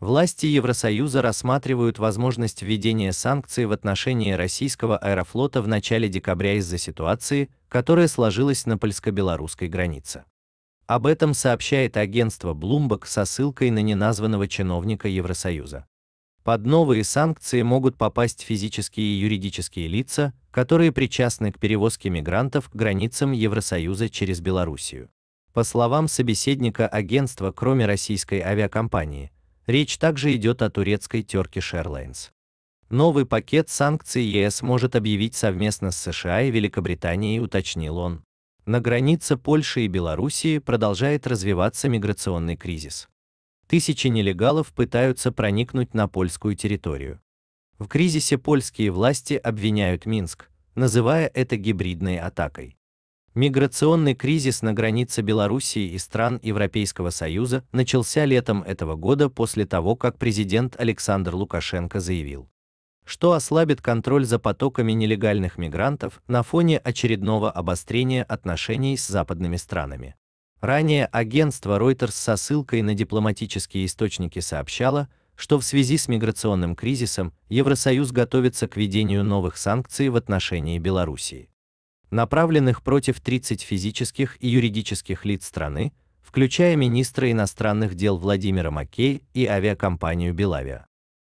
Власти Евросоюза рассматривают возможность введения санкций в отношении российского аэрофлота в начале декабря из-за ситуации, которая сложилась на польско-белорусской границе. Об этом сообщает агентство Bloomberg со ссылкой на неназванного чиновника Евросоюза. Под новые санкции могут попасть физические и юридические лица, которые причастны к перевозке мигрантов к границам Евросоюза через Белоруссию. По словам собеседника агентства, кроме российской авиакомпании, Речь также идет о турецкой Turkish Airlines. Новый пакет санкций ЕС может объявить совместно с США и Великобританией, уточнил он. На границе Польши и Белоруссии продолжает развиваться миграционный кризис. Тысячи нелегалов пытаются проникнуть на польскую территорию. В кризисе польские власти обвиняют Минск, называя это гибридной атакой. Миграционный кризис на границе Белоруссии и стран Европейского Союза начался летом этого года после того, как президент Александр Лукашенко заявил, что ослабит контроль за потоками нелегальных мигрантов на фоне очередного обострения отношений с западными странами. Ранее агентство Reuters со ссылкой на дипломатические источники сообщало, что в связи с миграционным кризисом Евросоюз готовится к введению новых санкций в отношении Белоруссии направленных против 30 физических и юридических лиц страны, включая министра иностранных дел Владимира Маккей и авиакомпанию Белавия.